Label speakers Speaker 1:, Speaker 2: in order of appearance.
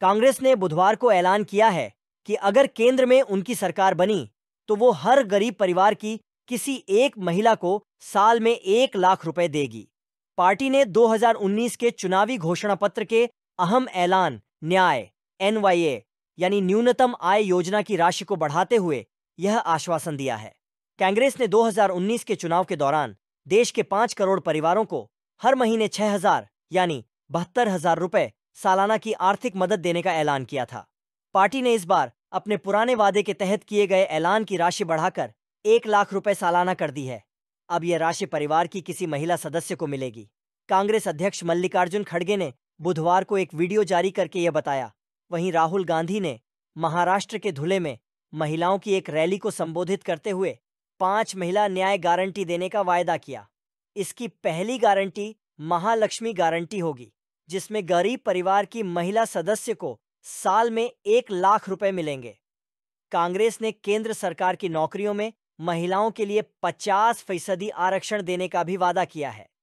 Speaker 1: कांग्रेस ने बुधवार को ऐलान किया है कि अगर केंद्र में उनकी सरकार बनी तो वो हर गरीब परिवार की किसी एक महिला को साल में एक लाख रुपए देगी पार्टी ने 2019 के चुनावी घोषणा पत्र के अहम ऐलान न्याय एन यानी न्यूनतम आय योजना की राशि को बढ़ाते हुए यह आश्वासन दिया है कांग्रेस ने 2019 के चुनाव के दौरान देश के पांच करोड़ परिवारों को हर महीने छह हजार यानी बहत्तर हजार रुपये सालाना की आर्थिक मदद देने का ऐलान किया था पार्टी ने इस बार अपने पुराने वादे के तहत किए गए ऐलान की राशि बढ़ाकर एक लाख रुपए सालाना कर दी है अब यह राशि परिवार की किसी महिला सदस्य को मिलेगी कांग्रेस अध्यक्ष मल्लिकार्जुन खड़गे ने बुधवार को एक वीडियो जारी करके यह बताया वहीं राहुल गांधी ने महाराष्ट्र के धुले में महिलाओं की एक रैली को संबोधित करते हुए पांच महिला न्याय गारंटी देने का वायदा किया इसकी पहली गारंटी महालक्ष्मी गारंटी होगी जिसमें गरीब परिवार की महिला सदस्य को साल में एक लाख रुपए मिलेंगे कांग्रेस ने केंद्र सरकार की नौकरियों में महिलाओं के लिए 50 फीसदी आरक्षण देने का भी वादा किया है